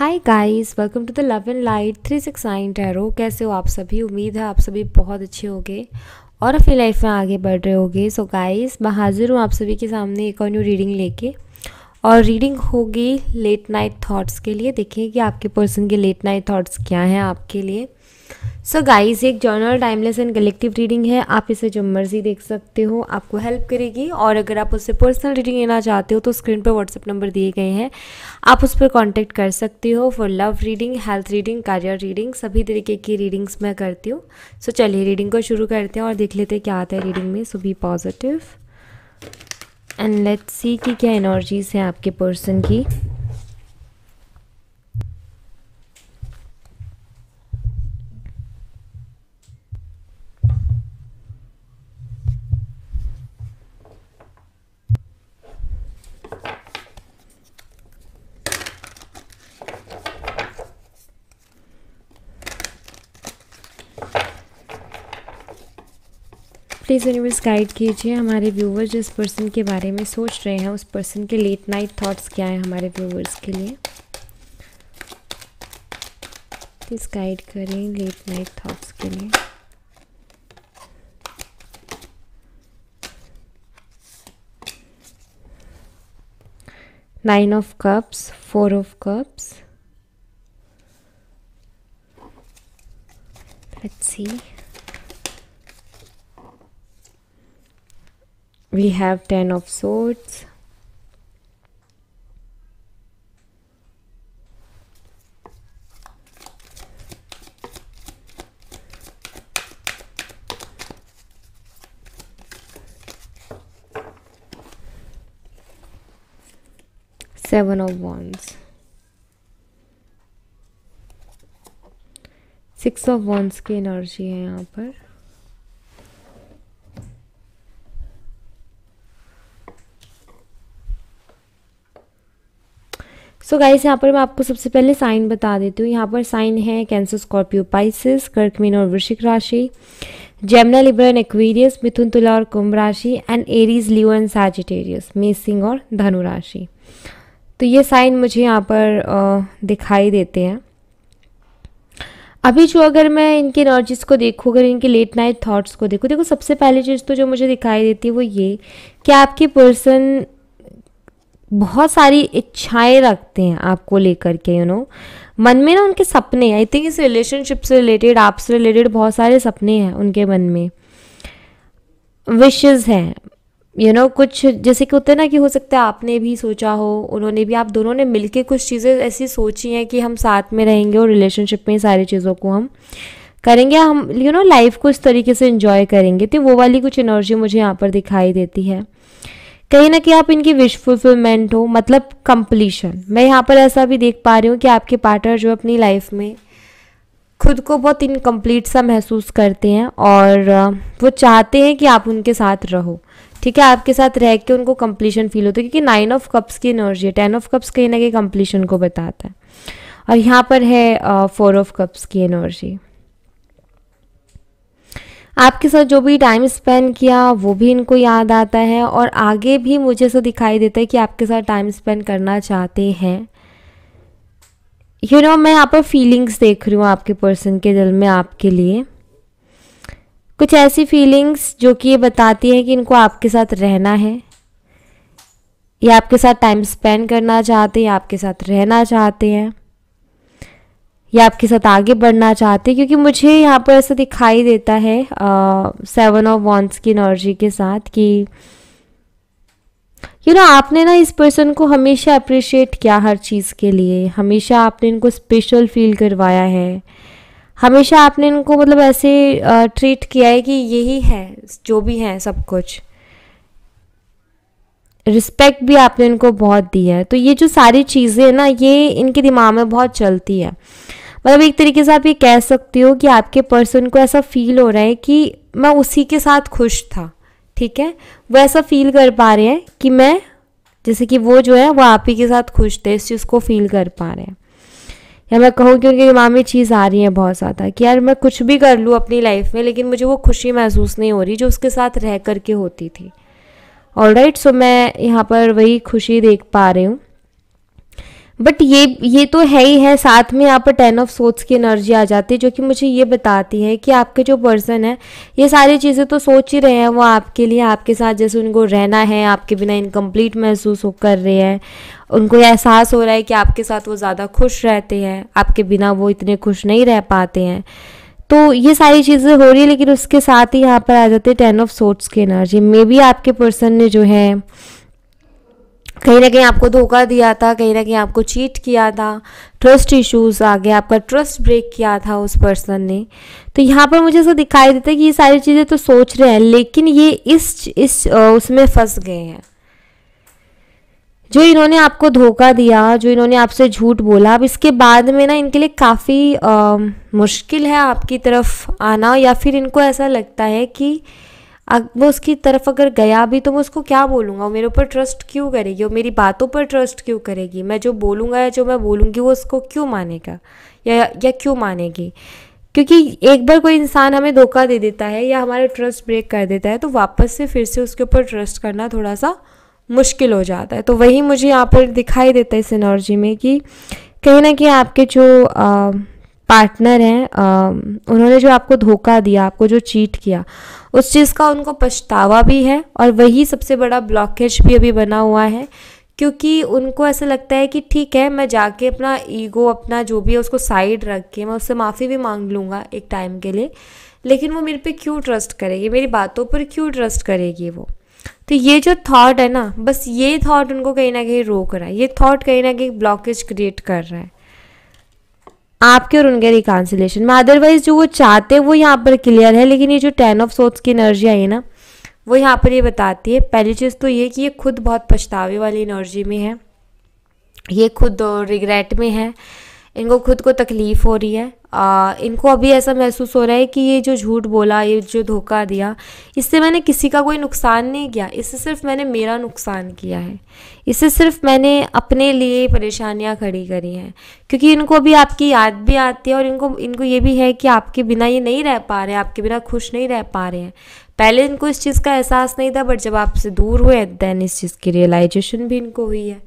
Hi guys welcome to the love and light three six nine tarot कैसे हो आप सभी उम्मीद है आप सभी बहुत अच्छे होंगे और अपनी लाइफ में आगे बढ़ रहे होगे सो गाइस मैं हाज़िर हूँ आप सभी के सामने एक और न्यू रीडिंग लेके और रीडिंग होगी लेट नाइट थॉट्स के लिए देखिए कि आपके पर्सन के लेट नाइट थॉट्स क्या हैं आपके लिए सो so गाइस एक general timeless and collective reading है आप इसे जो मर्जी देख सकते हो आपको हेल्प करेगी और अगर आप उससे पर्सनल रीडिंग लेना चाहते हो तो स्क्रीन पर व्हाट्सअप नंबर दिए गए हैं आप उस पर कॉन्टैक्ट कर सकते हो for love reading health reading career reading सभी तरीके की रीडिंग्स मैं करती हूँ सो so चलिए रीडिंग को शुरू करते हैं और देख लेते हैं क्या आता है रीडिंग में so be positive and let's see कि क्या एनर्जीज़ हैं आपके पर्सन की प्लीज़ यूनिवर्स गाइड कीजिए हमारे व्यूवर्स जिस पर्सन के बारे में सोच रहे हैं उस पर्सन के लेट नाइट थॉट्स क्या है हमारे व्यूवर्स के लिए प्लीज़ गाइड करें लेट नाइट थॉट्स के लिए nine of cups four of cups let's see we have 10 of swords seven of wands six of wands की एनर्जी है यहाँ पर सो गाइस यहाँ पर मैं आपको सबसे पहले साइन बता देती हूँ यहाँ पर साइन है कैंसर स्कॉर्पियो पाइसिस कर्कमीन और वृश्चिक राशि जेमना एंड एक्वेरियस मिथुन तुला और कुंभ राशि and Aries Leo and Sagittarius मेसिंग और धनुराशि तो ये साइन मुझे यहाँ पर दिखाई देते हैं अभी जो अगर मैं इनके एनर्जीज़ को देखूँ अगर इनके लेट नाइट थॉट्स को देखूँ देखो सबसे पहली चीज़ तो जो मुझे दिखाई देती है वो ये कि आपकी पर्सन बहुत सारी इच्छाएं रखते हैं आपको लेकर के यू you नो know? मन में ना उनके सपने आई थिंक इस रिलेशनशिप से रिलेटेड आपसे रिलेटेड बहुत सारे सपने हैं उनके मन में विशेज़ हैं यू नो कुछ जैसे कि होते ना कि हो सकता है आपने भी सोचा हो उन्होंने भी आप दोनों ने मिलके कुछ चीज़ें ऐसी सोची हैं कि हम साथ में रहेंगे और रिलेशनशिप में सारी चीज़ों को हम करेंगे हम यू नो लाइफ को इस तरीके से इन्जॉय करेंगे तो वो वाली कुछ एनर्जी मुझे यहाँ पर दिखाई देती है कहीं ना कहीं आप इनकी विश फुलफिलमेंट हो मतलब कंप्लीशन मैं यहाँ पर ऐसा भी देख पा रही हूँ कि आपके पार्टनर जो अपनी लाइफ में खुद को बहुत इनकम्प्लीट सा महसूस करते हैं और वो चाहते हैं कि आप उनके साथ रहो ठीक है आपके साथ रह के उनको कंप्लीशन फील होता है क्योंकि नाइन ऑफ कप्स की एनर्जी है टेन ऑफ कप्स कहीं ना कहीं कंप्लीशन को बताता है और यहाँ पर है फोर ऑफ कप्स की एनर्जी आपके साथ जो भी टाइम स्पेंड किया वो भी इनको याद आता है और आगे भी मुझे ऐसा दिखाई देता है कि आपके साथ टाइम स्पेंड करना चाहते हैं यू नो मैं यहाँ पर फीलिंग्स देख रही हूँ आपके पर्सन के दिल में आपके लिए कुछ ऐसी फीलिंग्स जो कि ये बताती है कि इनको आपके साथ रहना है या आपके साथ टाइम स्पेंड करना चाहते हैं या आपके साथ रहना चाहते हैं या आपके साथ आगे बढ़ना चाहते हैं क्योंकि मुझे यहाँ पर ऐसा दिखाई देता है सेवन ऑफ वॉन्स की एनर्जी के साथ कि यू नो आपने ना इस पर्सन को हमेशा अप्रिशिएट किया हर चीज़ के लिए हमेशा आपने इनको स्पेशल फील करवाया है हमेशा आपने इनको मतलब ऐसे ट्रीट किया है कि यही है जो भी है सब कुछ रिस्पेक्ट भी आपने इनको बहुत दी है तो ये जो सारी चीज़ें ना ये इनके दिमाग में बहुत चलती है मतलब एक तरीके से आप ये कह सकते हो कि आपके पर्सन को ऐसा फील हो रहा है कि मैं उसी के साथ खुश था ठीक है वो ऐसा फील कर पा रहे हैं कि मैं जैसे कि वो जो है वो आप ही के साथ खुश थे इस चीज़ को फील कर पा रहे हैं या मैं कहूँ क्योंकि दिमाग में चीज़ आ रही है बहुत ज़्यादा कि यार मैं कुछ भी कर लूँ अपनी लाइफ में लेकिन मुझे वो खुशी महसूस नहीं हो रही जो उसके साथ रह करके होती थी ऑल राइट सो मैं यहाँ पर वही खुशी देख पा रही हूँ बट ये ये तो है ही है साथ में यहाँ पर टेन ऑफ सोच की एनर्जी आ जाती है जो कि मुझे ये बताती है कि आपके जो पर्सन है ये सारी चीज़ें तो सोच ही रहे हैं वो आपके लिए आपके साथ जैसे उनको रहना है आपके बिना इनकम्प्लीट महसूस हो कर रहे हैं उनको ये एहसास हो रहा है कि आपके साथ वो ज़्यादा खुश रहते हैं आपके बिना वो इतने खुश नहीं रह पाते हैं तो ये सारी चीज़ें हो रही है लेकिन उसके साथ ही यहाँ पर आ जाते हैं टेन ऑफ सोट्स की एनर्जी मे बी आपके पर्सन ने जो है कहीं ना कहीं आपको धोखा दिया था कहीं ना कहीं आपको चीट किया था ट्रस्ट इश्यूज आ गया आपका ट्रस्ट ब्रेक किया था उस पर्सन ने तो यहाँ पर मुझे ऐसा दिखाई देता है कि ये सारी चीज़ें तो सोच रहे हैं लेकिन ये इस इस उसमें फंस गए हैं जो इन्होंने आपको धोखा दिया जो इन्होंने आपसे झूठ बोला अब इसके बाद में ना इनके लिए काफ़ी मुश्किल है आपकी तरफ आना या फिर इनको ऐसा लगता है कि वो उसकी तरफ अगर गया भी तो मैं उसको क्या बोलूँगा वो मेरे ऊपर ट्रस्ट क्यों करेगी और मेरी बातों पर ट्रस्ट क्यों करेगी मैं जो बोलूँगा या जो मैं बोलूँगी वो उसको क्यों मानेगा या या क्यों मानेगी क्योंकि एक बार कोई इंसान हमें धोखा दे देता है या हमारा ट्रस्ट ब्रेक कर देता है तो वापस से फिर से उसके ऊपर ट्रस्ट करना थोड़ा सा मुश्किल हो जाता है तो वही मुझे यहाँ पर दिखाई देता है इस एनर्जी में कि कहीं ना कहीं आपके जो आ, पार्टनर हैं उन्होंने जो आपको धोखा दिया आपको जो चीट किया उस चीज़ का उनको पछतावा भी है और वही सबसे बड़ा ब्लॉकेज भी अभी बना हुआ है क्योंकि उनको ऐसा लगता है कि ठीक है मैं जाके अपना ईगो अपना जो भी है उसको साइड रख के मैं उससे माफ़ी भी मांग लूँगा एक टाइम के लिए लेकिन वो मेरे पे क्यों ट्रस्ट करेगी मेरी बातों पर क्यों ट्रस्ट करेगी वो तो ये जो थॉट है ना बस ये थॉट उनको कहीं ना कहीं रोक रहा है ये थॉट कहीं ना कहीं ब्लॉकेज क्रिएट कर रहा है आपके और उनके रिकांसिलेशन में अदरवाइज जो वो चाहते हैं वो यहाँ पर क्लियर है लेकिन ये जो टेन ऑफ सोट्स की एनर्जी आई है ना वो यहाँ पर ये बताती है पहली चीज़ तो ये कि ये खुद बहुत पछतावे वाली एनर्जी में है ये खुद रिग्रेट में है इनको खुद को तकलीफ़ हो रही है आ, इनको अभी ऐसा महसूस हो रहा है कि ये जो झूठ बोला ये जो धोखा दिया इससे मैंने किसी का कोई नुकसान नहीं किया इससे सिर्फ मैंने मेरा नुकसान किया है इससे सिर्फ मैंने अपने लिए परेशानियां खड़ी करी हैं क्योंकि इनको अभी आपकी याद भी आती है और इनको इनको ये भी है कि आपके बिना ये नहीं रह पा रहे आपके बिना खुश नहीं रह पा रहे हैं पहले इनको इस चीज़ का एहसास नहीं था बट जब आपसे दूर हुए दैन इस चीज़ की रियलाइजेशन भी इनको हुई है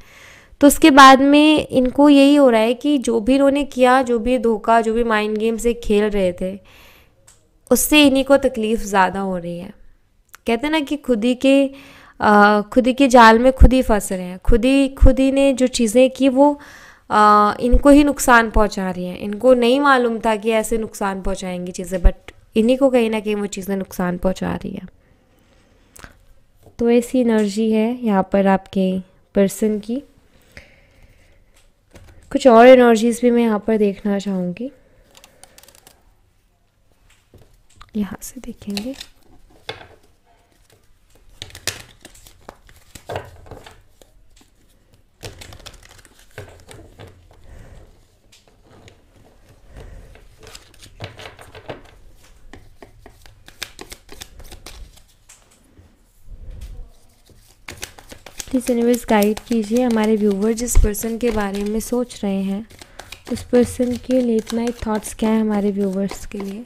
तो उसके बाद में इनको यही हो रहा है कि जो भी इन्होंने किया जो भी धोखा जो भी माइंड गेम से खेल रहे थे उससे इन्हीं को तकलीफ़ ज़्यादा हो रही है कहते ना कि खुद ही के खुद ही के जाल में खुद ही फंस रहे हैं खुद ही खुद ही ने जो चीज़ें की वो आ, इनको ही नुकसान पहुंचा रही हैं इनको नहीं मालूम था कि ऐसे नुकसान पहुंचाएंगी चीज़ें बट इन्हीं को कहीं ना कहीं वो चीज़ें नुकसान पहुंचा रही है तो ऐसी एनर्जी है यहाँ पर आपके पर्सन की कुछ और एनर्जीज़ भी मैं यहाँ पर देखना चाहूँगी यहाँ से देखेंगे प्लीज़ यूनिवर्स गाइड कीजिए हमारे व्यूवर जिस पर्सन के बारे में सोच रहे हैं उस पर्सन के लेट नाइट थाट्स क्या हैं हमारे व्यूवर्स के लिए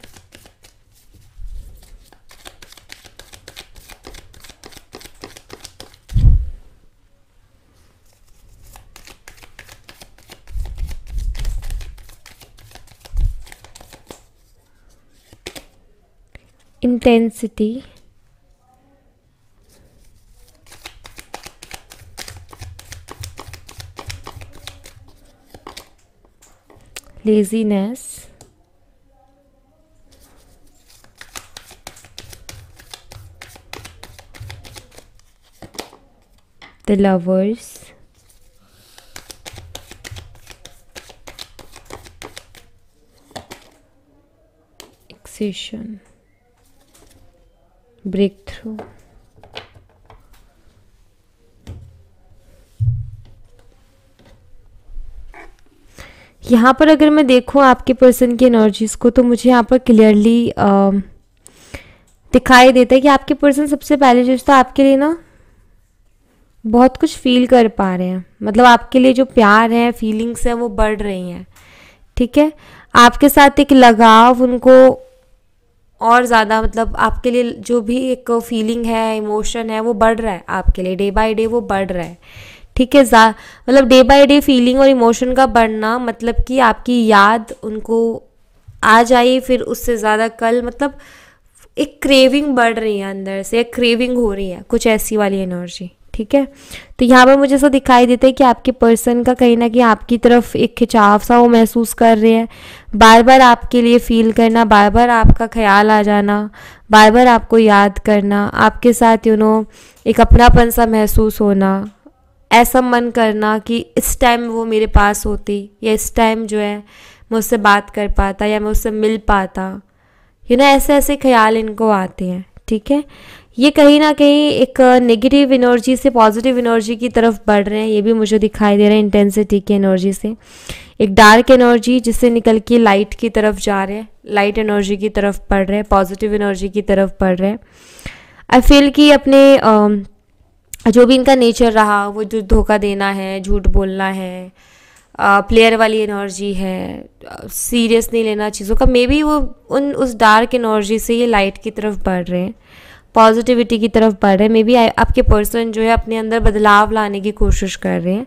intensity laziness the lovers Excision. breakthrough यहाँ पर अगर मैं देखूँ आपके पर्सन की एनर्जीज़ को तो मुझे यहाँ पर क्लियरली दिखाई देता है कि आपके पर्सन सबसे पहले जो तो आपके लिए ना बहुत कुछ फील कर पा रहे हैं मतलब आपके लिए जो प्यार है फीलिंग्स हैं वो बढ़ रही हैं ठीक है आपके साथ एक लगाव उनको और ज़्यादा मतलब आपके लिए जो भी एक फीलिंग है इमोशन है वो बढ़ रहा है आपके लिए डे बाय डे वो बढ़ रहा है ठीक है मतलब डे बाय डे फीलिंग और इमोशन का बढ़ना मतलब कि आपकी याद उनको आ जाए फिर उससे ज़्यादा कल मतलब एक क्रेविंग बढ़ रही है अंदर से एक क्रेविंग हो रही है कुछ ऐसी वाली एनर्जी ठीक है तो यहाँ पर मुझे ऐसा दिखाई देता है कि आपके पर्सन का कहीं ना कहीं आपकी तरफ एक खिंचाव सा वो महसूस कर रहे हैं बार बार आपके लिए फील करना बार बार आपका ख्याल आ जाना बार बार आपको याद करना आपके साथ यू नो एक अपनापन सा महसूस होना ऐसा मन करना कि इस टाइम वो मेरे पास होती या इस टाइम जो है मैं उससे बात कर पाता या मैं उससे मिल पाता यू ना ऐसे ऐसे ख्याल इनको आते हैं ठीक है ये कहीं ना कहीं एक नेगेटिव एनर्जी से पॉजिटिव एनर्जी की तरफ बढ़ रहे हैं ये भी मुझे दिखाई दे रहा है इंटेंसिटी की एनर्जी से एक डार्क एनर्जी जिससे निकल के लाइट की तरफ जा रहे हैं लाइट एनर्जी की तरफ बढ़ रहे हैं पॉजिटिव एनर्जी की तरफ बढ़ रहे हैं आई फील कि अपने जो भी इनका नेचर रहा वो जो धोखा देना है झूठ बोलना है प्लेयर वाली एनर्जी है सीरियस नहीं लेना चीज़ों का मे बी वो उन उस डार्क एनर्जी से ये लाइट की तरफ बढ़ रहे हैं पॉजिटिविटी की तरफ बढ़ रहे हैं मे बी आपके पर्सन जो है अपने अंदर बदलाव लाने की कोशिश कर रहे हैं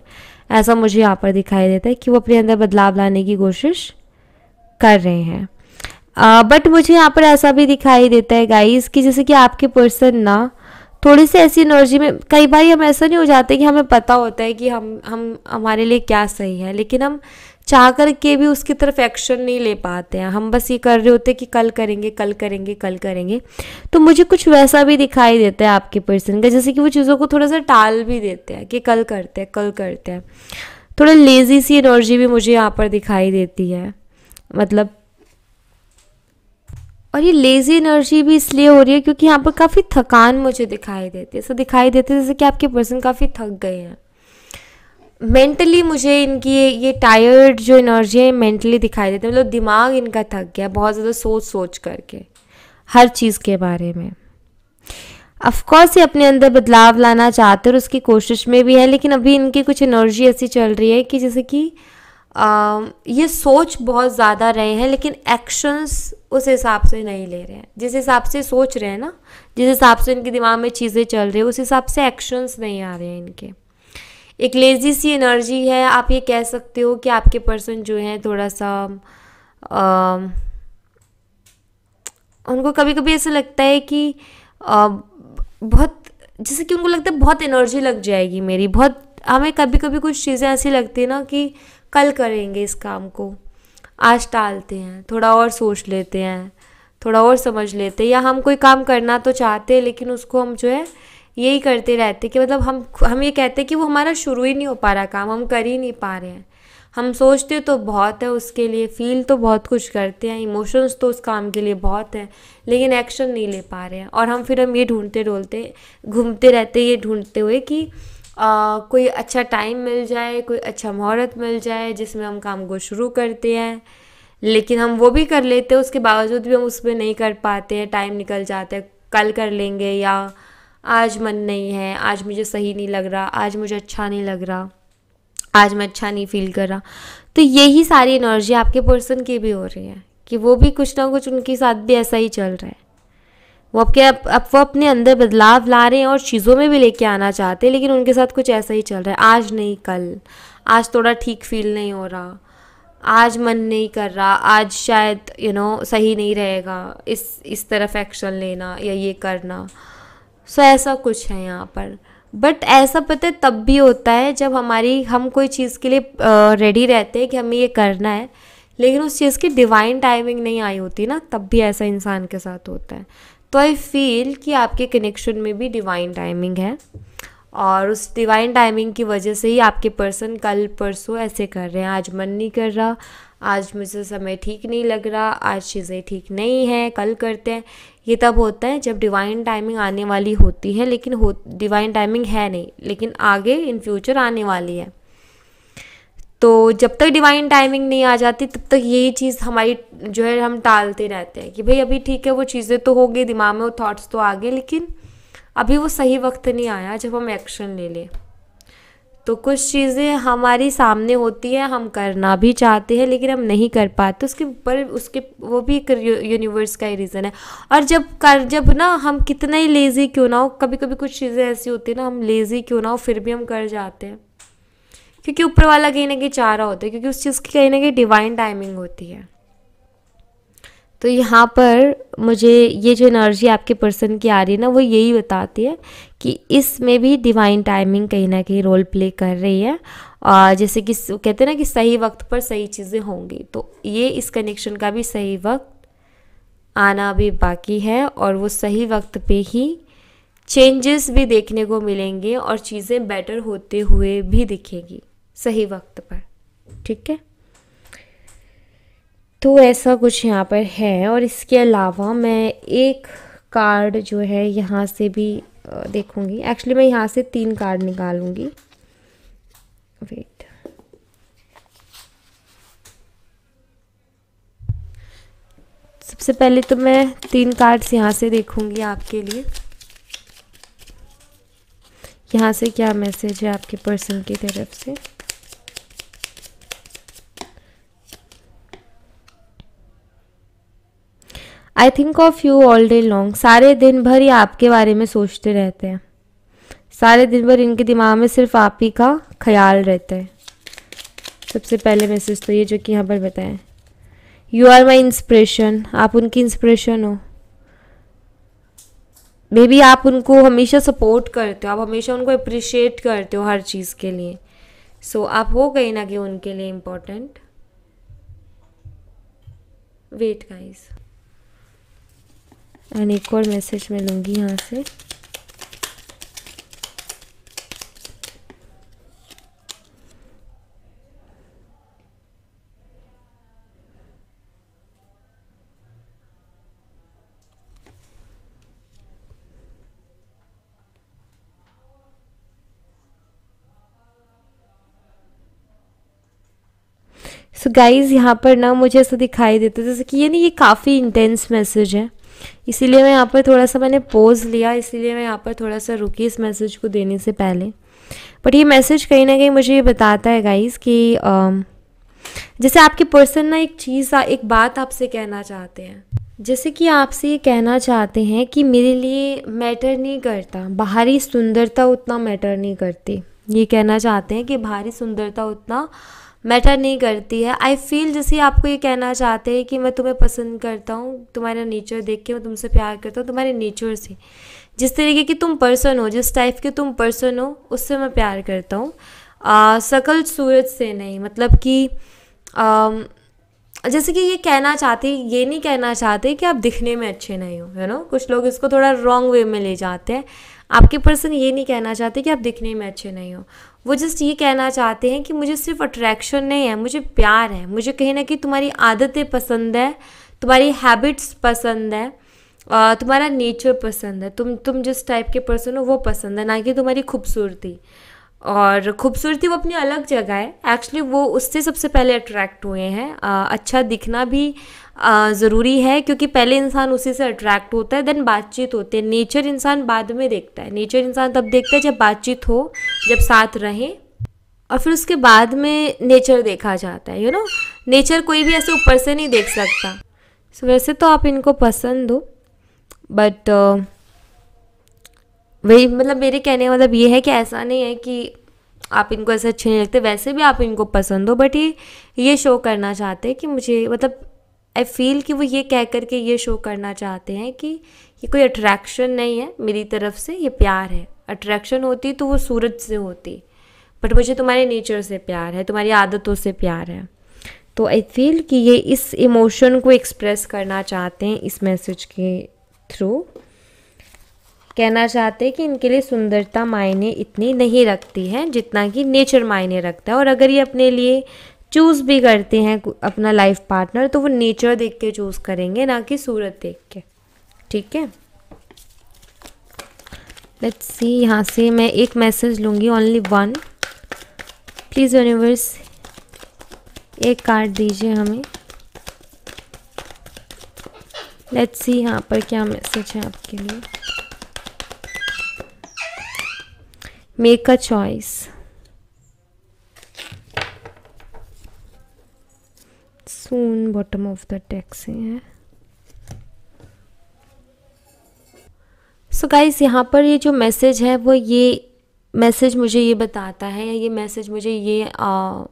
ऐसा मुझे यहाँ पर दिखाई देता है कि वो अपने अंदर बदलाव लाने की कोशिश कर रहे हैं बट uh, मुझे यहाँ पर ऐसा भी दिखाई देता है गाइस कि जैसे कि आपके पर्सन ना थोड़ी सी ऐसी एनर्जी में कई बार हम ऐसा नहीं हो जाते कि हमें पता होता है कि हम हम हमारे लिए क्या सही है लेकिन हम चाह कर के भी उसकी तरफ एक्शन नहीं ले पाते हैं हम बस ये कर रहे होते हैं कि कल करेंगे कल करेंगे कल करेंगे तो मुझे कुछ वैसा भी दिखाई देता है आपके पर्सन का जैसे कि वो चीज़ों को थोड़ा सा टाल भी देते हैं कि कल करते हैं कल करते हैं थोड़ा लेज़ी सी एनर्जी भी मुझे यहाँ पर दिखाई देती है मतलब और ये लेज़ी एनर्जी भी इसलिए हो रही है क्योंकि यहाँ पर काफ़ी थकान मुझे दिखाई देती है सो दिखाई देती है जैसे कि आपके पर्सन काफ़ी थक गए हैं मेंटली मुझे इनकी ये, ये टायर्ड जो एनर्जी है मेंटली दिखाई देती है मतलब दिमाग इनका थक गया बहुत ज़्यादा सोच सोच करके हर चीज़ के बारे में अफकोर्स ये अपने अंदर बदलाव लाना चाहते और उसकी कोशिश में भी है लेकिन अभी इनकी कुछ एनर्जी ऐसी चल रही है कि जैसे कि ये सोच बहुत ज़्यादा रहे हैं लेकिन एक्शंस उस हिसाब से नहीं ले रहे हैं जिस हिसाब से सोच रहे हैं ना जिस हिसाब से इनके दिमाग में चीज़ें चल रही है उस हिसाब से एक्शंस नहीं आ रहे हैं इनके एक लेज़ी सी एनर्जी है आप ये कह सकते हो कि आपके पर्सन जो हैं थोड़ा सा आ, उनको कभी कभी ऐसा लगता है कि आ, बहुत जैसे कि उनको लगता है बहुत एनर्जी लग जाएगी मेरी बहुत हमें कभी कभी कुछ चीज़ें ऐसी लगती है ना कि कल करेंगे इस काम को आज टालते हैं थोड़ा और सोच लेते हैं थोड़ा और समझ लेते हैं या हम कोई काम करना तो चाहते हैं लेकिन उसको हम जो है यही करते रहते कि मतलब हम हम ये कहते कि वो हमारा शुरू ही नहीं हो पा रहा काम हम कर ही नहीं पा रहे हैं हम सोचते तो बहुत है उसके लिए फील तो बहुत कुछ करते हैं इमोशंस तो उस काम के लिए बहुत हैं लेकिन एक्शन नहीं ले पा रहे हैं और हम फिर हम ये ढूंढते ढोलते घूमते रहते ये ढूंढते हुए कि कोई अच्छा टाइम मिल जाए कोई अच्छा मुहूर्त मिल जाए जिसमें हम काम को शुरू करते हैं लेकिन हम वो भी कर लेते हैं उसके बावजूद भी हम उसमें नहीं कर पाते हैं टाइम निकल जाता है कल कर लेंगे या आज मन नहीं है आज मुझे सही नहीं लग रहा आज मुझे अच्छा नहीं लग रहा आज मैं अच्छा नहीं फील कर रहा तो यही सारी एनर्जी आपके पर्सन की भी हो रही है कि वो भी कुछ ना कुछ उनके साथ भी ऐसा ही चल रहा है वो आपके अब अब वो अपने अंदर बदलाव ला रहे हैं और चीज़ों में भी लेके आना चाहते हैं लेकिन उनके साथ कुछ ऐसा ही चल रहा है आज नहीं कल आज थोड़ा ठीक फील नहीं हो रहा आज मन नहीं कर रहा आज शायद यू you नो know, सही नहीं रहेगा इस इस तरफ एक्शन लेना या ये करना सो ऐसा कुछ है यहाँ पर बट ऐसा पता है तब भी होता है जब हमारी हम कोई चीज़ के लिए रेडी रहते हैं कि हमें ये करना है लेकिन उस चीज़ की डिवाइन टाइमिंग नहीं आई होती ना तब भी ऐसा इंसान के साथ होता है तो आई फील कि आपके कनेक्शन में भी डिवाइन टाइमिंग है और उस डिवाइन टाइमिंग की वजह से ही आपके पर्सन कल परसों ऐसे कर रहे हैं आज मन नहीं कर रहा आज मुझे समय ठीक नहीं लग रहा आज चीज़ें ठीक नहीं हैं कल करते हैं ये तब होता है जब डिवाइन टाइमिंग आने वाली होती है लेकिन हो डिवाइन टाइमिंग है नहीं लेकिन आगे इन फ्यूचर आने वाली है तो जब तक डिवाइन टाइमिंग नहीं आ जाती तब तक यही चीज़ हमारी जो है हम टालते रहते हैं कि भाई अभी ठीक है वो चीज़ें तो हो गई दिमाग में वो थाट्स तो आ गए लेकिन अभी वो सही वक्त नहीं आया जब हम एक्शन ले लें तो कुछ चीज़ें हमारी सामने होती है हम करना भी चाहते हैं लेकिन हम नहीं कर पाते उसके ऊपर उसके वो भी एक यूनिवर्स का ही रीज़न है और जब कर जब ना हम कितना ही लेज़ी क्यों ना हो कभी कभी कुछ चीज़ें ऐसी होती हैं ना हम लेज़ी क्यों ना हो फिर भी हम कर जाते हैं क्योंकि ऊपर वाला कहीं ना कहीं चाह रहा होता है क्योंकि उस चीज़ की कहीं ना कहीं डिवाइन टाइमिंग होती है तो यहाँ पर मुझे ये जो एनर्जी आपके पर्सन की आ रही है ना वो यही बताती है कि इसमें भी डिवाइन टाइमिंग कहीं ना कहीं रोल प्ले कर रही है और जैसे कि कहते हैं ना कि सही वक्त पर सही चीज़ें होंगी तो ये इस कनेक्शन का भी सही वक्त आना भी बाकी है और वो सही वक्त पे ही चेंजेस भी देखने को मिलेंगे और चीज़ें बेटर होते हुए भी दिखेगी सही वक्त पर ठीक है तो ऐसा कुछ यहाँ पर है और इसके अलावा मैं एक कार्ड जो है यहाँ से भी देखूँगी एक्चुअली मैं यहाँ से तीन कार्ड निकालूँगी वेट सबसे पहले तो मैं तीन कार्ड्स यहाँ से देखूँगी आपके लिए यहाँ से क्या मैसेज है आपके पर्सन की तरफ से I think of you all day long सारे दिन भर ही आपके बारे में सोचते रहते हैं सारे दिन भर इनके दिमाग में सिर्फ आप ही का ख्याल रहता है सबसे पहले मैसेज तो ये जो कि यहाँ पर बताएं यू आर माई इंस्परेशन आप उनकी इंस्परेशन हो मे बी आप उनको हमेशा सपोर्ट करते हो आप हमेशा उनको अप्रिशिएट करते हो हर चीज़ के लिए सो so, आप हो कहीं ना कहीं उनके लिए इम्पोर्टेंट वेट गाइस एंड एक और मैसेज मैं लूँगी यहाँ से सो गाइज़ यहाँ पर ना मुझे ऐसा दिखाई देता जैसे कि ये नहीं ये काफ़ी इंटेंस मैसेज है इसीलिए मैं यहाँ पर थोड़ा सा मैंने पोज लिया इसीलिए मैं यहाँ पर थोड़ा सा रुकी इस मैसेज को देने से पहले बट ये मैसेज कहीं ना कहीं मुझे ये बताता है गाइज कि um, जैसे आपके पर्सन ना एक चीज़ एक बात आपसे कहना चाहते हैं जैसे कि आपसे ये कहना चाहते हैं कि मेरे लिए मैटर नहीं करता बाहरी सुंदरता उतना मैटर नहीं करती ये कहना चाहते हैं कि बाहरी सुंदरता उतना मैटर नहीं करती है आई फील जैसे आपको ये कहना चाहते हैं कि मैं तुम्हें पसंद करता हूँ तुम्हारा नेचर देख के मैं तुमसे प्यार करता हूँ तुम्हारे नेचर से जिस तरीके की तुम पर्सन हो जिस टाइप के तुम पर्सन हो उससे मैं प्यार करता हूँ सकल सूरज से नहीं मतलब कि जैसे कि ये कहना चाहते ये नहीं कहना चाहते कि आप दिखने में अच्छे नहीं हो है ना कुछ लोग इसको थोड़ा रॉन्ग वे में ले जाते हैं आपके पर्सन ये नहीं कहना चाहते कि आप दिखने में अच्छे नहीं हो वो जस्ट ये कहना चाहते हैं कि मुझे सिर्फ अट्रैक्शन नहीं है मुझे प्यार है मुझे कहीं ना कहीं तुम्हारी आदतें पसंद है तुम्हारी हैबिट्स पसंद है तुम्हारा नेचर पसंद है तुम तुम जिस टाइप के पर्सन हो वो पसंद है ना कि तुम्हारी खूबसूरती और ख़ूबसूरती वो अपनी अलग जगह है एक्चुअली वो उससे सबसे पहले अट्रैक्ट हुए हैं अच्छा दिखना भी ज़रूरी है क्योंकि पहले इंसान उसी से अट्रैक्ट होता है देन बातचीत होती है नेचर इंसान बाद में देखता है नेचर इंसान तब देखता है जब बातचीत हो जब साथ रहें और फिर उसके बाद में नेचर देखा जाता है यू नो नेचर कोई भी ऐसे ऊपर से नहीं देख सकता सो so, वैसे तो आप इनको पसंद हो बट वही मतलब मेरे कहने का मतलब ये है कि ऐसा नहीं है कि आप इनको ऐसे अच्छे नहीं लगते वैसे भी आप इनको पसंद हो बट ये ये शो करना चाहते हैं कि मुझे मतलब आई फील कि वो ये कह करके ये शो करना चाहते हैं कि ये कोई अट्रैक्शन नहीं है मेरी तरफ से ये प्यार है अट्रैक्शन होती तो वो सूरज से होती बट मुझे तुम्हारे नेचर से प्यार है तुम्हारी आदतों से प्यार है तो आई फील कि ये इस इमोशन को एक्सप्रेस करना चाहते हैं इस मैसेज के थ्रू कहना चाहते हैं कि इनके लिए सुंदरता मायने इतनी नहीं रखती है जितना कि नेचर मायने रखता है और अगर ये अपने लिए चूज़ भी करते हैं अपना लाइफ पार्टनर तो वो नेचर देख के चूज़ करेंगे ना कि सूरत देख के ठीक है लेट्स सी यहाँ से मैं एक मैसेज लूँगी ओनली वन प्लीज़ यूनिवर्स एक कार्ड दीजिए हमें लेट्स सी यहाँ पर क्या मैसेज है आपके लिए make a choice soon bottom of the taxi है सो so गाइस यहाँ पर ये जो मैसेज है वो ये मैसेज मुझे ये बताता है या ये मैसेज मुझे ये आ,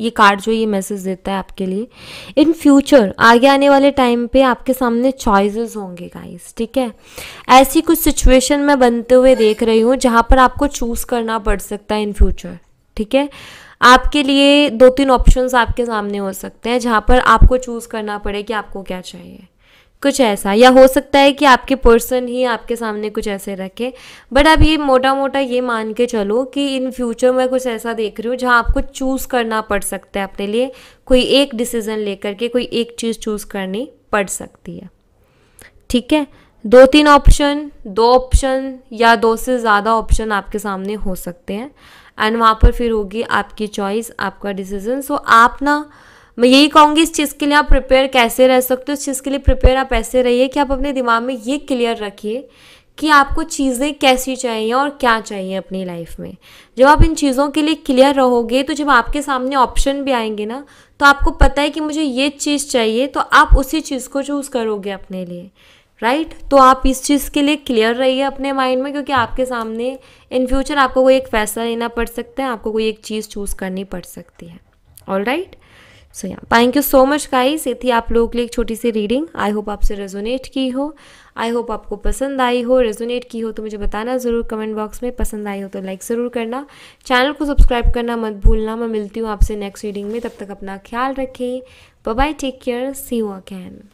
ये कार्ड जो ये मैसेज देता है आपके लिए इन फ्यूचर आगे आने वाले टाइम पे आपके सामने चॉइसेस होंगे गाइस ठीक है ऐसी कुछ सिचुएशन मैं बनते हुए देख रही हूँ जहाँ पर आपको चूज़ करना पड़ सकता है इन फ्यूचर ठीक है आपके लिए दो तीन ऑप्शंस आपके सामने हो सकते हैं जहाँ पर आपको चूज़ करना पड़े कि आपको क्या चाहिए कुछ ऐसा या हो सकता है कि आपके पर्सन ही आपके सामने कुछ ऐसे रखे बट आप ये मोटा मोटा ये मान के चलो कि इन फ्यूचर मैं कुछ ऐसा देख रही हूँ जहाँ आपको चूज़ करना पड़ सकता है अपने लिए कोई एक डिसीज़न लेकर के कोई एक चीज़ चूज़ करनी पड़ सकती है ठीक है दो तीन ऑप्शन दो ऑप्शन या दो से ज़्यादा ऑप्शन आपके सामने हो सकते हैं एंड वहाँ पर फिर होगी आपकी चॉइस आपका डिसीज़न सो आप ना मैं यही कहूँगी इस चीज़ के लिए आप प्रिपेयर कैसे रह सकते हो इस चीज़ के लिए प्रिपेयर आप ऐसे रहिए कि आप अपने दिमाग में ये क्लियर रखिए कि आपको चीज़ें कैसी चाहिए और क्या चाहिए अपनी लाइफ में जब आप इन चीज़ों के लिए क्लियर रहोगे तो जब आपके सामने ऑप्शन भी आएंगे ना तो आपको पता है कि मुझे ये चीज़ चाहिए तो आप उसी चीज़ को चूज़ करोगे अपने लिए राइट right? तो आप इस चीज़ के लिए क्लियर रहिए अपने माइंड में क्योंकि आपके सामने इन फ्यूचर आपको कोई एक फैसला लेना पड़ सकता है आपको कोई एक चीज़ चूज़ करनी पड़ सकती है ऑल राइट right? सो या thank you so much guys ये थी आप लोगों के लिए एक छोटी सी रीडिंग आई होप आपसे रेजोनेट की हो आई होप आपको पसंद आई हो रेजोनेट की हो तो मुझे बताना ज़रूर कमेंट बॉक्स में पसंद आई हो तो लाइक ज़रूर करना चैनल को सब्सक्राइब करना मत भूलना मैं मिलती हूँ आपसे नेक्स्ट रीडिंग में तब तक अपना ख्याल रखें bye take care see you again